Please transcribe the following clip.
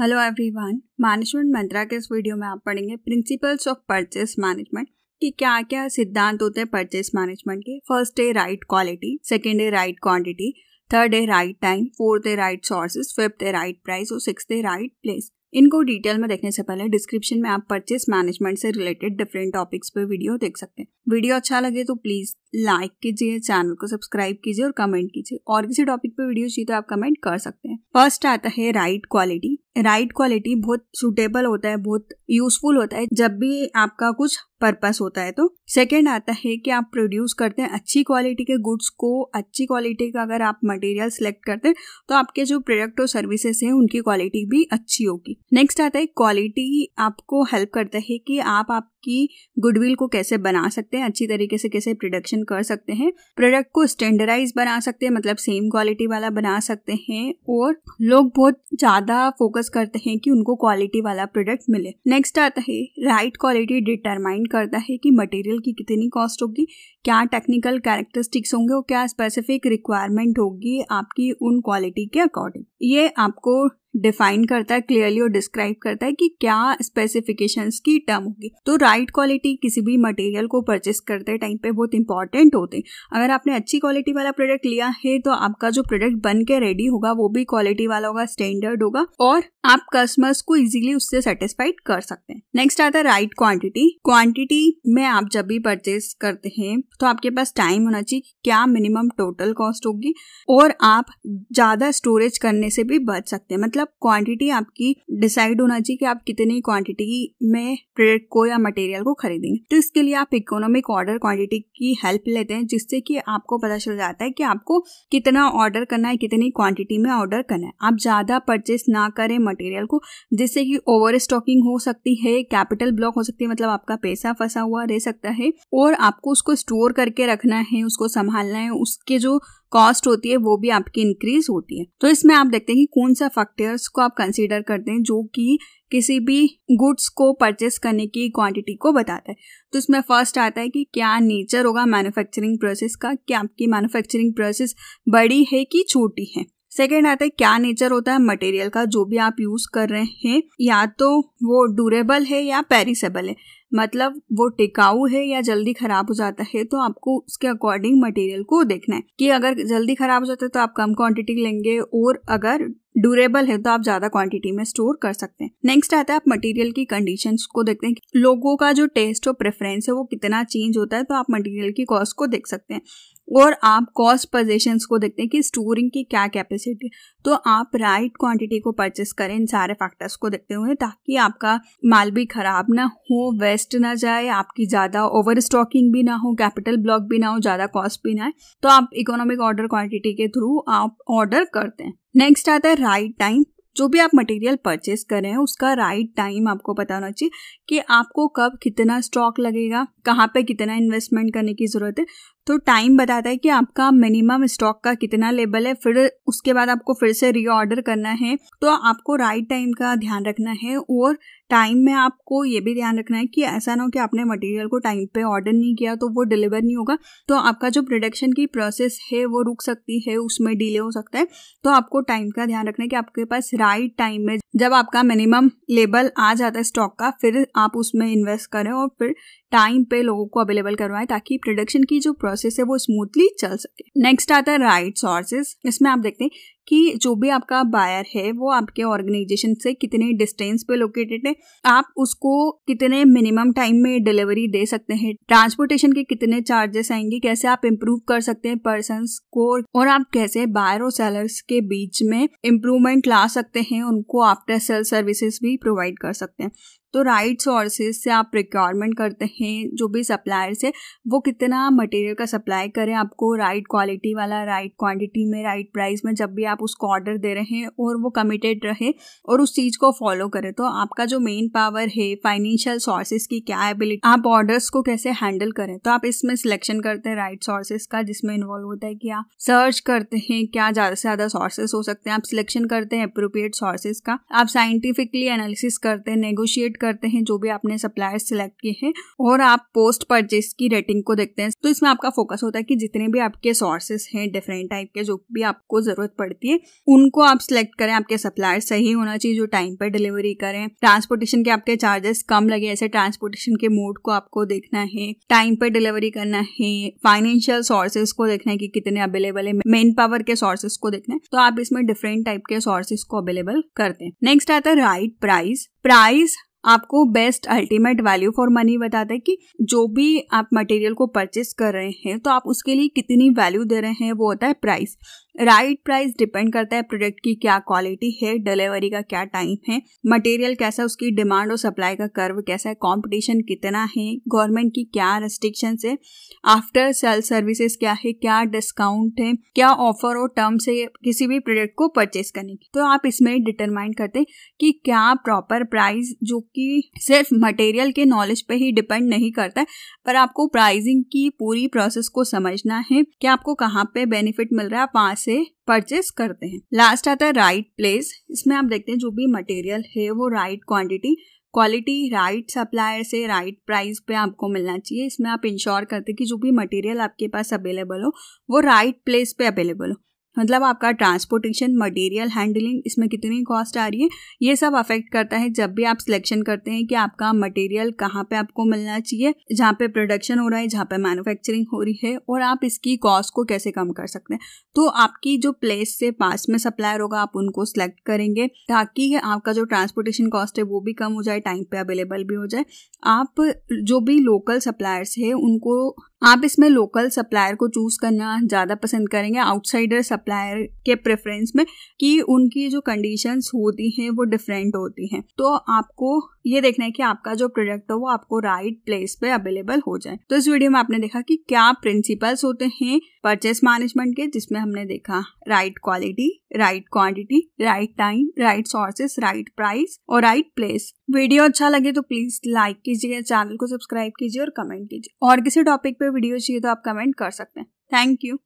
hello everyone management मंत्रा के इस video में आप पढ़ेंगे प्रिंसिपल्स ऑफ परचेस मैनेजमेंट कि क्या क्या सिद्धांत होते हैं परचेस मैनेजमेंट के फर्स्ट है राइट क्वालिटी सेकेंड है राइट क्वांटिटी थर्ड है राइट टाइम फोर्थ है राइट सोर्सेज फिफ्थ है राइट प्राइस और सिक्स है राइट प्लेस इनको डिटेल में देखने से पहले डिस्क्रिप्शन में आप परचेस मैनेजमेंट से रिलेटेड डिफरेंट टॉपिक्स पर वीडियो देख सकते हैं वीडियो अच्छा लगे तो प्लीज़ लाइक कीजिए चैनल को सब्सक्राइब कीजिए और कमेंट कीजिए और किसी टॉपिक पे वीडियो चाहिए तो आप कमेंट कर सकते हैं फर्स्ट आता है राइट क्वालिटी राइट क्वालिटी बहुत सुटेबल होता है बहुत यूजफुल होता है जब भी आपका कुछ पर्पस होता है तो सेकेंड आता है कि आप प्रोड्यूस करते हैं अच्छी क्वालिटी के गुड्स को अच्छी क्वालिटी का अगर आप मटेरियल सेलेक्ट करते हैं तो आपके जो प्रोडक्ट और सर्विसेस हैं उनकी क्वालिटी भी अच्छी होगी नेक्स्ट आता है क्वालिटी आपको हेल्प करता है कि आप आपकी गुडविल को कैसे बना सकते हैं सकते हैं अच्छी तरीके से कैसे प्रोडक्शन कर सकते हैं प्रोडक्ट को स्टैंडर्डाइज बना सकते हैं मतलब सेम क्वालिटी वाला बना सकते हैं और लोग बहुत ज़्यादा फोकस करते हैं कि उनको क्वालिटी वाला प्रोडक्ट मिले नेक्स्ट आता है राइट क्वालिटी डिटरमाइन करता है कि मटेरियल की कितनी कॉस्ट होगी क्या टेक्निकल कैरेक्टरिस्टिक्स होंगे और क्या स्पेसिफिक रिक्वायरमेंट होगी आपकी उन क्वालिटी के अकॉर्डिंग ये आपको डिफाइन करता है क्लियरली और डिस्क्राइब करता है कि क्या स्पेसिफिकेशंस की टर्म होगी तो राइट क्वालिटी किसी भी मटेरियल को परचेस करते टाइम पे बहुत इंपॉर्टेंट होते हैं अगर आपने अच्छी क्वालिटी वाला प्रोडक्ट लिया है तो आपका जो प्रोडक्ट बन के रेडी होगा वो भी क्वालिटी वाला होगा स्टैंडर्ड होगा और आप कस्टमर्स को इजिली उससे सेटिस्फाइड कर सकते हैं नेक्स्ट आता है राइट क्वांटिटी क्वांटिटी में आप जब भी परचेस करते हैं तो आपके पास टाइम होना चाहिए क्या मिनिमम टोटल कॉस्ट होगी और आप ज्यादा स्टोरेज करने से भी बच सकते हैं मतलब मतलब क्वांटिटी आपकी डिसाइड होना चाहिए कि आप कितनी क्वांटिटी में प्रोडक्ट को या मटेरियल को खरीदेंगे तो इसके लिए आप इकोनॉमिक ऑर्डर क्वांटिटी की हेल्प लेते हैं जिससे कि आपको पता चल जाता है कि आपको कितना ऑर्डर करना है कितनी क्वांटिटी में ऑर्डर करना है आप ज़्यादा परचेस ना करें मटेरियल को जिससे कि ओवर स्टॉकिंग हो सकती है कैपिटल ब्लॉक हो सकती है मतलब आपका पैसा फंसा हुआ रह सकता है और आपको उसको स्टोर करके रखना है उसको संभालना है उसके जो कॉस्ट होती है वो भी आपकी इंक्रीज होती है तो इसमें आप देखते हैं कि कौन सा फैक्टर्स को आप कंसिडर करते हैं जो कि किसी भी गुड्स को परचेस करने की क्वांटिटी को बताता है तो इसमें फर्स्ट आता है कि क्या नेचर होगा मैन्युफैक्चरिंग प्रोसेस का क्या आपकी मैन्युफैक्चरिंग प्रोसेस बड़ी है कि छोटी है सेकेंड आता है क्या नेचर होता है मटेरियल का जो भी आप यूज कर रहे हैं या तो वो ड्यूरेबल है या पेरिसेबल है मतलब वो टिकाऊ है या जल्दी खराब हो जाता है तो आपको उसके अकॉर्डिंग मटेरियल को देखना है कि अगर जल्दी खराब हो जाता है तो आप कम क्वांटिटी लेंगे और अगर ड्यूरेबल है तो आप ज्यादा क्वांटिटी में स्टोर कर सकते हैं नेक्स्ट आता है आप मटेरियल की कंडीशन को देखते हैं लोगों का जो टेस्ट और प्रेफरेंस है वो कितना चेंज होता है तो आप मटेरियल की कॉस्ट को देख सकते हैं और आप कॉस्ट पोजीशंस को देखते हैं कि स्टोरिंग की क्या कैपेसिटी है तो आप राइट right क्वांटिटी को परचेस करें इन सारे फैक्टर्स को देखते हुए ताकि आपका माल भी खराब ना हो वेस्ट ना जाए आपकी ज़्यादा ओवर स्टॉकिंग भी ना हो कैपिटल ब्लॉक भी ना हो ज़्यादा कॉस्ट भी ना आए तो आप इकोनॉमिक ऑर्डर क्वांटिटी के थ्रू आप ऑर्डर करते हैं नेक्स्ट आता है राइट टाइम जो भी आप मटेरियल परचेस कर रहे हैं उसका राइट टाइम आपको पता होना चाहिए कि आपको कब कितना स्टॉक लगेगा कहाँ पे कितना इन्वेस्टमेंट करने की ज़रूरत है तो टाइम बताता है कि आपका मिनिमम स्टॉक का कितना लेवल है फिर उसके बाद आपको फिर से रीऑर्डर करना है तो आपको राइट टाइम का ध्यान रखना है और टाइम में आपको ये भी ध्यान रखना है कि ऐसा ना हो कि आपने मटेरियल को टाइम पे ऑर्डर नहीं किया तो वो डिलीवर नहीं होगा तो आपका जो प्रोडक्शन की प्रोसेस है वो रुक सकती है उसमें डिले हो सकता है तो आपको टाइम का ध्यान रखना है कि आपके पास राइट टाइम में जब आपका मिनिमम लेबल आ जाता है स्टॉक का फिर आप उसमें इन्वेस्ट करें और फिर टाइम पे लोगों को अवेलेबल करवाएं ताकि प्रोडक्शन की जो प्रोसेस प्रोसेस है वो स्मूथली चल सके नेक्स्ट आता है राइट सोर्सेस इसमें आप देखते हैं कि जो भी आपका बायर है वो आपके ऑर्गेनाइजेशन से कितने डिस्टेंस पे लोकेटेड है आप उसको कितने मिनिमम टाइम में डिलीवरी दे सकते हैं ट्रांसपोर्टेशन के कितने चार्जेस आएंगे कैसे आप इम्प्रूव कर सकते हैं पर्सन को और आप कैसे बायर और सेलर्स के बीच में इम्प्रूवमेंट ला सकते हैं उनको आफ्टर सेल सर्विसेज भी प्रोवाइड कर सकते हैं तो राइट सोर्सेज से आप रिक्वायरमेंट करते हैं जो भी सप्लायर से वो कितना मटेरियल का सप्लाई करें आपको राइट क्वालिटी वाला राइट क्वांटिटी में राइट प्राइस में जब भी आप उसको ऑर्डर दे रहे हैं और वो कमिटेड रहे और उस चीज़ को फॉलो करें तो आपका जो मेन पावर है फाइनेंशियल सोर्सेज की क्या एबिलिटी आप ऑर्डर्स को कैसे हैंडल करें तो आप इसमें सिलेक्शन करते हैं राइट सोर्सेज का जिसमें इन्वॉल्व होता है कि आप सर्च करते हैं क्या ज़्यादा से ज़्यादा सोर्सेज हो सकते हैं आप सिलेक्शन करते हैं अप्रोप्रिएट सोर्सेज का आप साइंटिफिकली एनालिसिस करते हैं नेगोशिएट करते हैं जो भी आपने सप्लायर सिलेक्ट किए हैं और आप पोस्ट परचेस की रेटिंग को देखते हैं तो इसमें आपका फोकस होता है कि जितने भी आपके सोर्सेस हैं डिफरेंट टाइप के जो भी आपको ज़रूरत पड़ती है उनको आप सिलेक्ट करें आपके सप्लायर सही होना चाहिए जो टाइम पर डिलीवरी करें ट्रांसपोर्टेशन के आपके चार्जेस कम लगे ऐसे ट्रांसपोर्टेशन के मोड को आपको देखना है टाइम पर डिलीवरी करना है फाइनेंशियल सोर्सेज को देखना है कि कितने अवेलेबल है मेन पावर के सोर्सेज को देखना है तो आप इसमें डिफरेंट टाइप के सोर्सेज को अवेलेबल करते हैं नेक्स्ट आता है राइट प्राइस प्राइस आपको best ultimate value for money बताता है कि जो भी आप मटेरियल को परचेस कर रहे हैं तो आप उसके लिए कितनी वैल्यू दे रहे हैं वो होता है प्राइस राइट प्राइस डिपेंड करता है प्रोडक्ट की क्या क्वालिटी है डिलीवरी का क्या टाइम है मटेरियल कैसा उसकी डिमांड और सप्लाई का कर्व कैसा है कंपटीशन कितना है गवर्नमेंट की क्या रेस्ट्रिक्शंस है आफ्टर सेल सर्विसेज क्या है क्या डिस्काउंट है क्या ऑफर और टर्म्स है किसी भी प्रोडक्ट को परचेज करने की तो आप इसमें डिटरमाइन करते कि क्या प्रॉपर प्राइस जो कि सिर्फ मटेरियल के नॉलेज पे ही डिपेंड नहीं करता है पर आपको प्राइजिंग की पूरी प्रोसेस को समझना है कि आपको कहाँ पे बेनिफिट मिल रहा है वहाँ से परचेस करते हैं लास्ट आता है राइट प्लेस इसमें आप देखते हैं जो भी मटेरियल है वो right quantity quality right supplier से राइट प्राइस पे आपको मिलना चाहिए इसमें आप इंश्योर करते हैं कि जो भी मटेरियल आपके पास अवेलेबल हो वो राइट प्लेस पे अवेलेबल हो मतलब आपका ट्रांसपोर्टेशन मटेरियल हैंडलिंग इसमें कितनी कॉस्ट आ रही है ये सब अफेक्ट करता है जब भी आप सिलेक्शन करते हैं कि आपका मटेरियल कहाँ पे आपको मिलना चाहिए जहाँ पे प्रोडक्शन हो रहा है जहाँ पे मैन्युफैक्चरिंग हो रही है और आप इसकी कॉस्ट को कैसे कम कर सकते हैं तो आपकी जो प्लेस से पास में सप्लायर होगा आप उनको सिलेक्ट करेंगे ताकि आपका जो ट्रांसपोर्टेशन कॉस्ट है वो भी कम हो जाए टाइम पर अवेलेबल भी हो जाए आप जो भी लोकल सप्लायर्स है उनको आप इसमें लोकल सप्लायर को चूज करना ज़्यादा पसंद करेंगे आउटसाइडर सप्लायर के प्रेफरेंस में कि उनकी जो कंडीशंस होती हैं वो डिफरेंट होती हैं तो आपको ये देखना है कि आपका जो प्रोडक्ट हो वो आपको राइट प्लेस पे अवेलेबल हो जाए तो इस वीडियो में आपने देखा कि क्या प्रिंसिपल्स होते हैं परचेस मैनेजमेंट के जिसमें हमने देखा right quality right quantity right time right sources right price और राइट प्लेस वीडियो अच्छा लगे तो प्लीज़ लाइक कीजिए चैनल को सब्सक्राइब कीजिए और कमेंट कीजिए और किसी टॉपिक पे वीडियो चाहिए तो आप कमेंट कर सकते हैं थैंक यू